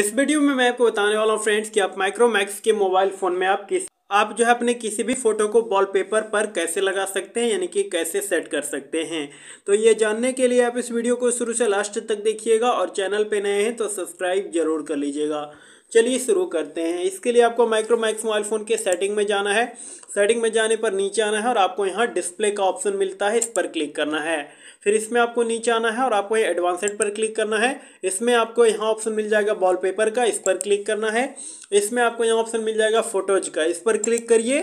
इस वीडियो में मैं आपको बताने वाला हूँ फ्रेंड्स कि आप माइक्रोमैक्स के मोबाइल फ़ोन में आप किस आप जो है अपने किसी भी फोटो को वॉलपेपर पर कैसे लगा सकते हैं यानी कि कैसे सेट कर सकते हैं तो ये जानने के लिए आप इस वीडियो को शुरू से लास्ट तक देखिएगा और चैनल पे नए हैं तो सब्सक्राइब जरूर कर लीजिएगा चलिए शुरू करते हैं इसके लिए आपको माइक्रोमैक्स मोबाइल फ़ोन के सेटिंग में जाना है सेटिंग में जाने पर नीचे आना है और आपको यहाँ डिस्प्ले का ऑप्शन मिलता है इस पर क्लिक करना है फिर इसमें आपको नीचे आना है और आपको एडवांसड पर क्लिक करना है इसमें आपको यहाँ ऑप्शन मिल जाएगा वॉलपेपर का इस पर क्लिक करना है इसमें आपको यहाँ ऑप्शन मिल जाएगा फोटोज का इस पर क्लिक करिए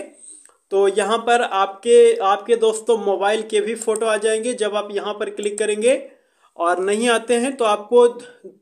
तो यहाँ पर आपके आपके दोस्तों मोबाइल के भी फ़ोटो आ जाएंगे जब आप यहाँ पर क्लिक करेंगे और नहीं आते हैं तो आपको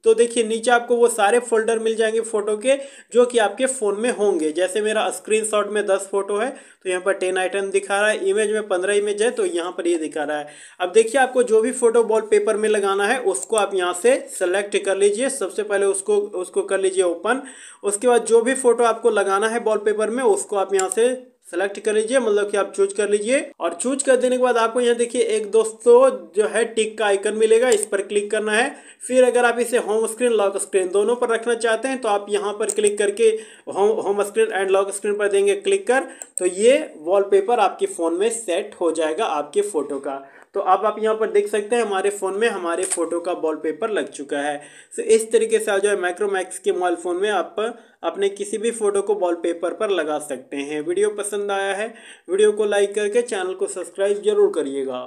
तो देखिए नीचे आपको वो सारे फोल्डर मिल जाएंगे फ़ोटो के जो कि आपके फ़ोन में होंगे जैसे मेरा स्क्रीनशॉट में दस फोटो है तो यहाँ पर टेन आइटम दिखा रहा है इमेज में पंद्रह इमेज है तो यहाँ पर ये यह दिखा रहा है अब देखिए आपको जो भी फ़ोटो वॉलपेपर में लगाना है उसको आप यहाँ से सेलेक्ट कर लीजिए सबसे पहले उसको उसको कर लीजिए ओपन उसके बाद जो भी फ़ोटो आपको लगाना है वॉल में उसको आप यहाँ से सेलेक्ट कर लीजिए मतलब कि आप चूज कर लीजिए और चूज कर देने के बाद आपको यहाँ देखिए एक दोस्तों जो है टिक का आइकन मिलेगा इस पर क्लिक करना है फिर अगर आप इसे होम स्क्रीन लॉक स्क्रीन दोनों पर रखना चाहते हैं तो आप यहाँ पर क्लिक करके home home screen and lock screen पर देंगे क्लिक कर तो ये वॉलपेपर आपके फ़ोन में सेट हो जाएगा आपके फ़ोटो का तो अब आप यहाँ पर देख सकते हैं हमारे फ़ोन में हमारे फ़ोटो का वॉलपेपर लग चुका है तो इस तरीके से जो है माइक्रोमैक्स के मोबाइल फ़ोन में आप अपने किसी भी फ़ोटो को वॉलपेपर पर लगा सकते हैं वीडियो पसंद पसंद आया है वीडियो को लाइक करके चैनल को सब्सक्राइब जरूर करिएगा